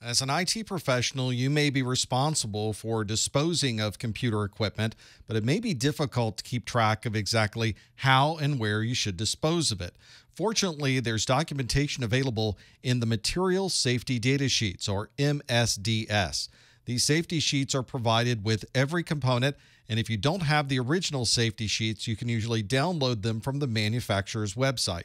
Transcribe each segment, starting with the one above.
As an IT professional, you may be responsible for disposing of computer equipment, but it may be difficult to keep track of exactly how and where you should dispose of it. Fortunately, there's documentation available in the Material Safety Data Sheets, or MSDS. These safety sheets are provided with every component, and if you don't have the original safety sheets, you can usually download them from the manufacturer's website.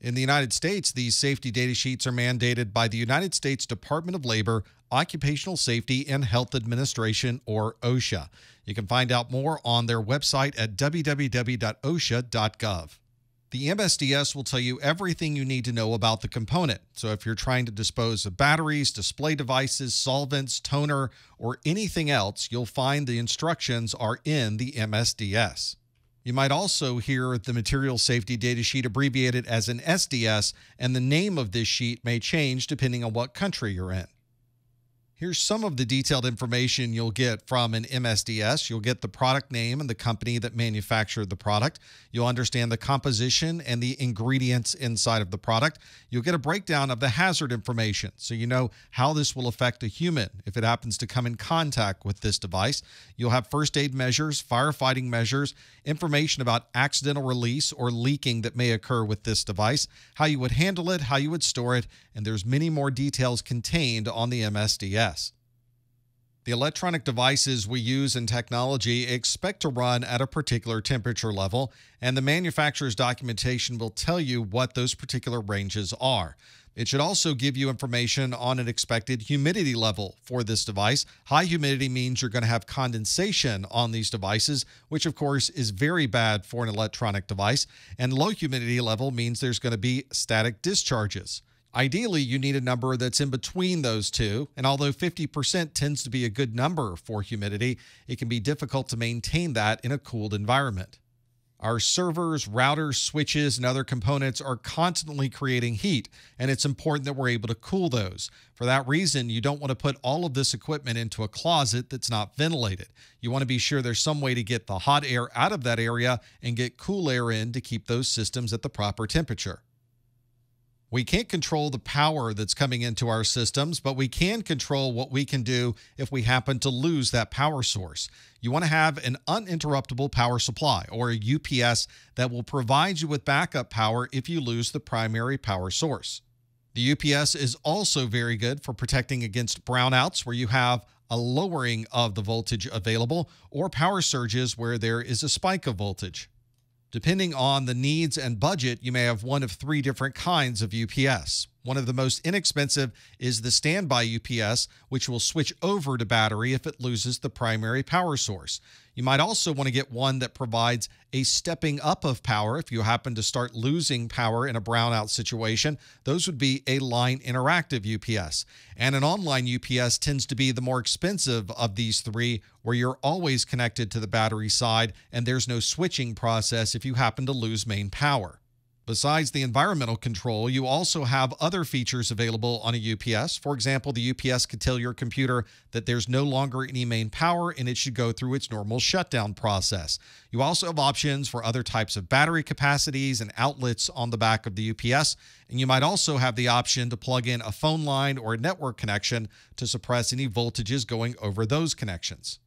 In the United States, these safety data sheets are mandated by the United States Department of Labor, Occupational Safety and Health Administration, or OSHA. You can find out more on their website at www.osha.gov. The MSDS will tell you everything you need to know about the component. So, if you're trying to dispose of batteries, display devices, solvents, toner, or anything else, you'll find the instructions are in the MSDS. You might also hear the Material Safety Data Sheet abbreviated as an SDS, and the name of this sheet may change depending on what country you're in. Here's some of the detailed information you'll get from an MSDS. You'll get the product name and the company that manufactured the product. You'll understand the composition and the ingredients inside of the product. You'll get a breakdown of the hazard information so you know how this will affect a human if it happens to come in contact with this device. You'll have first aid measures, firefighting measures, information about accidental release or leaking that may occur with this device, how you would handle it, how you would store it, and there's many more details contained on the MSDS. GPS. The electronic devices we use in technology expect to run at a particular temperature level, and the manufacturer's documentation will tell you what those particular ranges are. It should also give you information on an expected humidity level for this device. High humidity means you're going to have condensation on these devices, which of course is very bad for an electronic device. And low humidity level means there's going to be static discharges. Ideally, you need a number that's in between those two. And although 50% tends to be a good number for humidity, it can be difficult to maintain that in a cooled environment. Our servers, routers, switches, and other components are constantly creating heat, and it's important that we're able to cool those. For that reason, you don't want to put all of this equipment into a closet that's not ventilated. You want to be sure there's some way to get the hot air out of that area and get cool air in to keep those systems at the proper temperature. We can't control the power that's coming into our systems, but we can control what we can do if we happen to lose that power source. You want to have an uninterruptible power supply or a UPS that will provide you with backup power if you lose the primary power source. The UPS is also very good for protecting against brownouts where you have a lowering of the voltage available or power surges where there is a spike of voltage. Depending on the needs and budget, you may have one of three different kinds of UPS. One of the most inexpensive is the standby UPS, which will switch over to battery if it loses the primary power source. You might also want to get one that provides a stepping up of power if you happen to start losing power in a brownout situation. Those would be a line interactive UPS. And an online UPS tends to be the more expensive of these three, where you're always connected to the battery side and there's no switching process if you happen to lose main power. Besides the environmental control, you also have other features available on a UPS. For example, the UPS could tell your computer that there's no longer any main power and it should go through its normal shutdown process. You also have options for other types of battery capacities and outlets on the back of the UPS. And you might also have the option to plug in a phone line or a network connection to suppress any voltages going over those connections.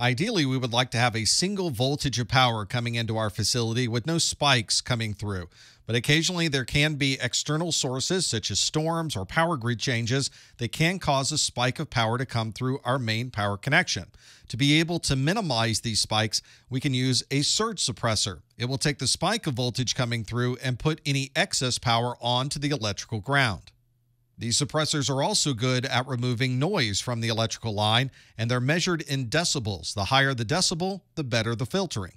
Ideally, we would like to have a single voltage of power coming into our facility with no spikes coming through. But occasionally, there can be external sources such as storms or power grid changes that can cause a spike of power to come through our main power connection. To be able to minimize these spikes, we can use a surge suppressor. It will take the spike of voltage coming through and put any excess power onto the electrical ground. These suppressors are also good at removing noise from the electrical line, and they're measured in decibels. The higher the decibel, the better the filtering.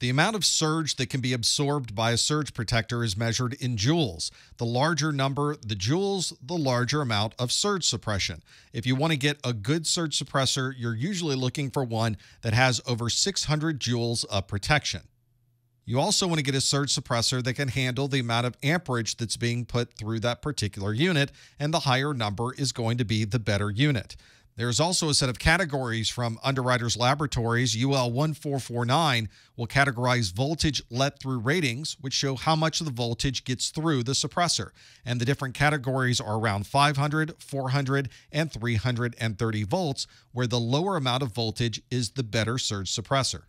The amount of surge that can be absorbed by a surge protector is measured in joules. The larger number, the joules, the larger amount of surge suppression. If you want to get a good surge suppressor, you're usually looking for one that has over 600 joules of protection. You also want to get a surge suppressor that can handle the amount of amperage that's being put through that particular unit, and the higher number is going to be the better unit. There's also a set of categories from Underwriters Laboratories. UL 1449 will categorize voltage let through ratings, which show how much of the voltage gets through the suppressor. And the different categories are around 500, 400, and 330 volts, where the lower amount of voltage is the better surge suppressor.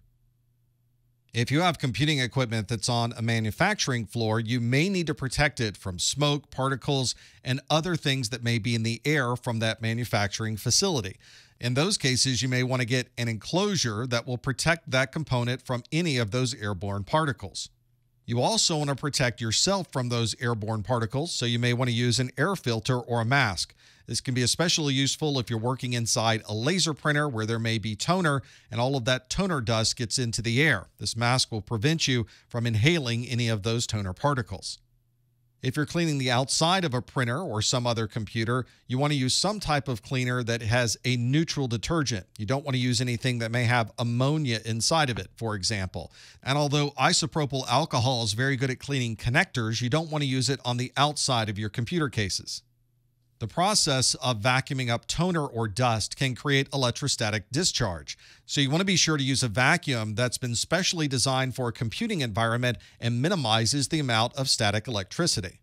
If you have computing equipment that's on a manufacturing floor, you may need to protect it from smoke, particles, and other things that may be in the air from that manufacturing facility. In those cases, you may want to get an enclosure that will protect that component from any of those airborne particles. You also want to protect yourself from those airborne particles, so you may want to use an air filter or a mask. This can be especially useful if you're working inside a laser printer where there may be toner and all of that toner dust gets into the air. This mask will prevent you from inhaling any of those toner particles. If you're cleaning the outside of a printer or some other computer, you want to use some type of cleaner that has a neutral detergent. You don't want to use anything that may have ammonia inside of it, for example. And although isopropyl alcohol is very good at cleaning connectors, you don't want to use it on the outside of your computer cases. The process of vacuuming up toner or dust can create electrostatic discharge. So you want to be sure to use a vacuum that's been specially designed for a computing environment and minimizes the amount of static electricity.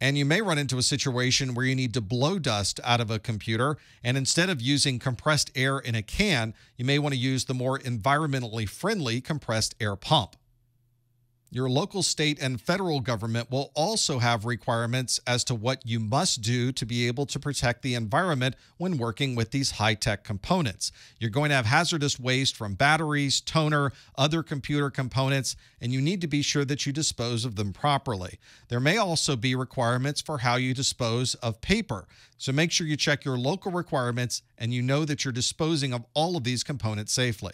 And you may run into a situation where you need to blow dust out of a computer. And instead of using compressed air in a can, you may want to use the more environmentally friendly compressed air pump. Your local, state, and federal government will also have requirements as to what you must do to be able to protect the environment when working with these high tech components. You're going to have hazardous waste from batteries, toner, other computer components, and you need to be sure that you dispose of them properly. There may also be requirements for how you dispose of paper. So make sure you check your local requirements and you know that you're disposing of all of these components safely.